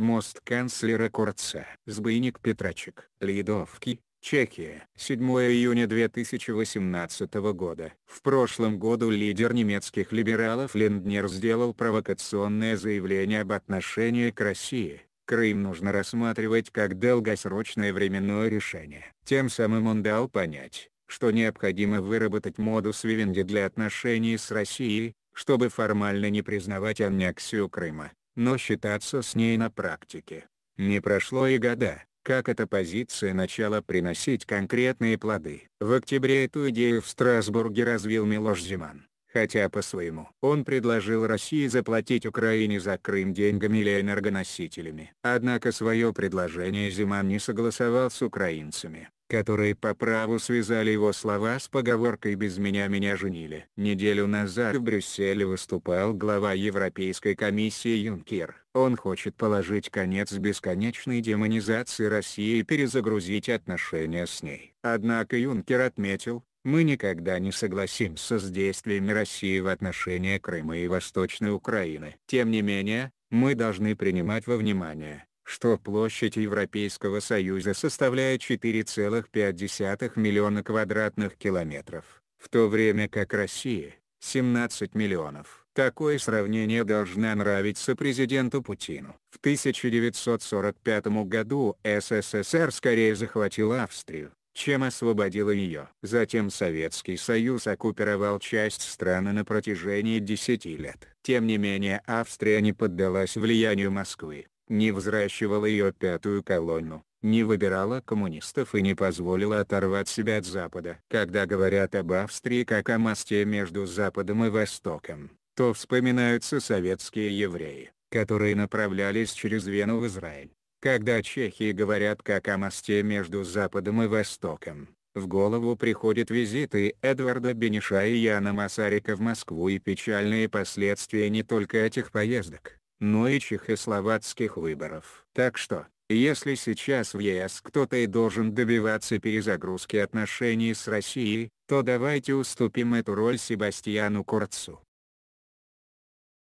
Мост канцлера Курца. Сбойник Петрачек. Ледовки, Чехия. 7 июня 2018 года. В прошлом году лидер немецких либералов Линднер сделал провокационное заявление об отношении к России. Крым нужно рассматривать как долгосрочное временное решение. Тем самым он дал понять, что необходимо выработать модус вивенди для отношений с Россией, чтобы формально не признавать аннексию Крыма но считаться с ней на практике. Не прошло и года, как эта позиция начала приносить конкретные плоды. В октябре эту идею в Страсбурге развил Милош Земан. Хотя по-своему он предложил России заплатить Украине за Крым деньгами или энергоносителями. Однако свое предложение Земан не согласовал с украинцами которые по праву связали его слова с поговоркой «без меня меня женили». Неделю назад в Брюсселе выступал глава Европейской комиссии Юнкер. Он хочет положить конец бесконечной демонизации России и перезагрузить отношения с ней. Однако Юнкер отметил, мы никогда не согласимся с действиями России в отношении Крыма и Восточной Украины. Тем не менее, мы должны принимать во внимание, что площадь Европейского Союза составляет 4,5 миллиона квадратных километров, в то время как Россия – 17 миллионов. Такое сравнение должно нравиться президенту Путину. В 1945 году СССР скорее захватил Австрию, чем освободила ее. Затем Советский Союз оккупировал часть страны на протяжении 10 лет. Тем не менее Австрия не поддалась влиянию Москвы не взращивала ее пятую колонну, не выбирала коммунистов и не позволила оторвать себя от Запада. Когда говорят об Австрии как о мосте между Западом и Востоком, то вспоминаются советские евреи, которые направлялись через Вену в Израиль. Когда чехи говорят как о мосте между Западом и Востоком, в голову приходят визиты Эдварда Бениша и Яна Масарика в Москву и печальные последствия не только этих поездок но и чехословацких выборов. Так что, если сейчас в ЕС кто-то и должен добиваться перезагрузки отношений с Россией, то давайте уступим эту роль Себастьяну Курцу.